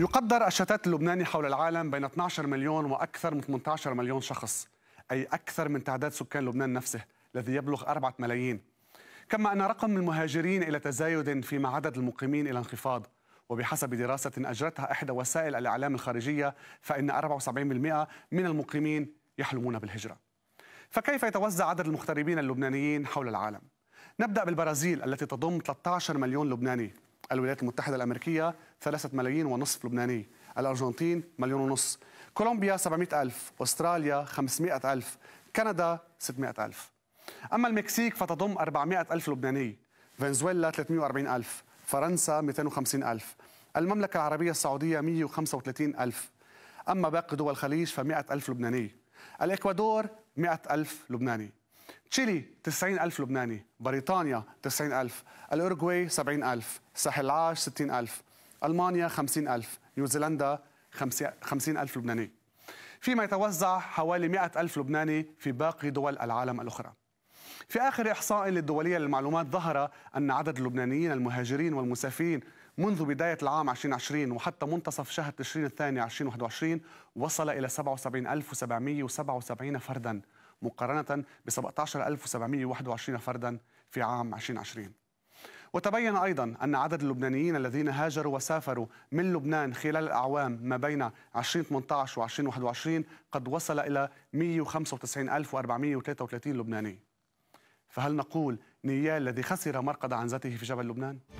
يقدر الشتات اللبناني حول العالم بين 12 مليون وأكثر من 18 مليون شخص أي أكثر من تعداد سكان لبنان نفسه الذي يبلغ 4 ملايين كما أن رقم المهاجرين إلى تزايد فيما عدد المقيمين إلى انخفاض وبحسب دراسة أجرتها إحدى وسائل الإعلام الخارجية فإن 74% من المقيمين يحلمون بالهجرة فكيف يتوزع عدد المغتربين اللبنانيين حول العالم؟ نبدأ بالبرازيل التي تضم 13 مليون لبناني الولايات المتحدة الأمريكية 3 ملايين ونصف لبناني الأرجنتين مليون ونص كولومبيا 700 ألف أستراليا 500 ألف كندا 600 ألف أما المكسيك فتضم 400 ألف لبناني فنزويلا 340 ألف فرنسا 250 ألف المملكة العربية السعودية 135 ألف أما باقي دول الخليج ف100 ألف لبناني الإكوادور 100 ألف لبناني تشيلي 90 ألف لبناني بريطانيا 90 ألف الأورجواي 70 ألف ساحل العاج 60 ألف ألمانيا 50000 نيوزيلندا 50000 لبناني فيما يتوزع حوالي 100000 لبناني في باقي دول العالم الأخرى في آخر إحصاء للدولية للمعلومات ظهر أن عدد اللبنانيين المهاجرين والمسافرين منذ بداية العام 2020 وحتى منتصف شهر تشرين الثاني 2021 وصل إلى 77777 فردا مقارنة ب 17721 فردا في عام 2020 وتبين أيضا أن عدد اللبنانيين الذين هاجروا وسافروا من لبنان خلال الأعوام ما بين 2018 و 2021 قد وصل إلى 195433 لبناني فهل نقول نيال الذي خسر مرقد عنزته في جبل لبنان؟